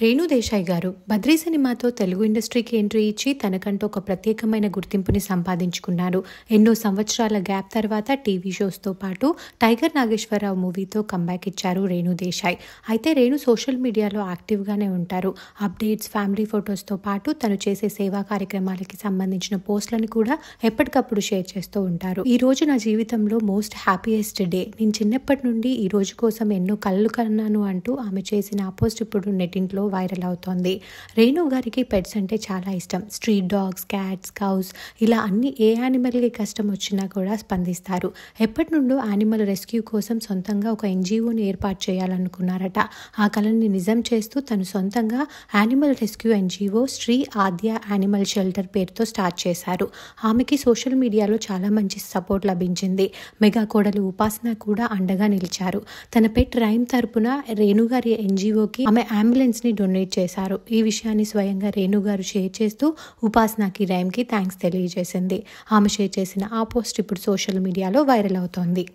రేణుదేశాయ్ గారు బద్రీ సినిమాతో తెలుగు ఇండస్ట్రీకి ఎంట్రీ ఇచ్చి తనకంటూ ఒక ప్రత్యేకమైన గుర్తింపుని సంపాదించుకున్నారు ఎన్నో సంవత్సరాల గ్యాప్ తర్వాత టీవీ షోస్తో పాటు టైగర్ నాగేశ్వరరావు మూవీతో కంబ్యాక్ ఇచ్చారు రేణుదేశాయ్ అయితే రేణు సోషల్ మీడియాలో యాక్టివ్గానే ఉంటారు అప్డేట్స్ ఫ్యామిలీ ఫొటోస్తో పాటు తను చేసే సేవా కార్యక్రమాలకి సంబంధించిన పోస్టులను కూడా ఎప్పటికప్పుడు షేర్ చేస్తూ ఉంటారు ఈ రోజు నా జీవితంలో మోస్ట్ హ్యాపీయెస్ట్ డే నేను చిన్నప్పటి నుండి ఈ రోజు కోసం ఎన్నో కళ్ళు కన్నాను అంటూ ఆమె చేసిన ఆ పోస్ట్ ఇప్పుడు నెటింట్లో నెట్లో వైరల్ అవుతోంది రేణు గారికి పెట్స్ అంటే చాలా ఇష్టం స్ట్రీట్ డాగ్స్ క్యాట్స్ కౌస్ ఇలా అన్ని ఏ యానిమల్కి కష్టం వచ్చినా కూడా స్పందిస్తారు ఎప్పటి నుండో యానిమల్ రెస్క్యూ కోసం సొంతంగా ఒక ఎన్జిఓని ఏర్పాటు చేయాలనుకున్నారట ఆ కళని నిజం చేస్తూ తను సొంతంగా animal rescue NGO Shri Aadya animal shelter పేరుతో స్టార్ట్ చేశారు ఆమెకి సోషల్ మీడియాలో చాలా మంచి సపోర్ట్ లభించింది మెగా కోడలు ఉపాసన కూడా అండగా నిలిచారు తన పెట్ రైమ్ తరపున రేణుగారి ఎన్జిఓకి ఆమె ని డొనేట్ చేశారు ఈ విషయాన్ని స్వయంగా రేణు గారు షేర్ చేస్తూ ఉపాసనకి రైమ్కి థ్యాంక్స్ తెలియజేసింది ఆమె షేర్ చేసిన ఆ పోస్ట్ ఇప్పుడు సోషల్ మీడియాలో వైరల్ అవుతోంది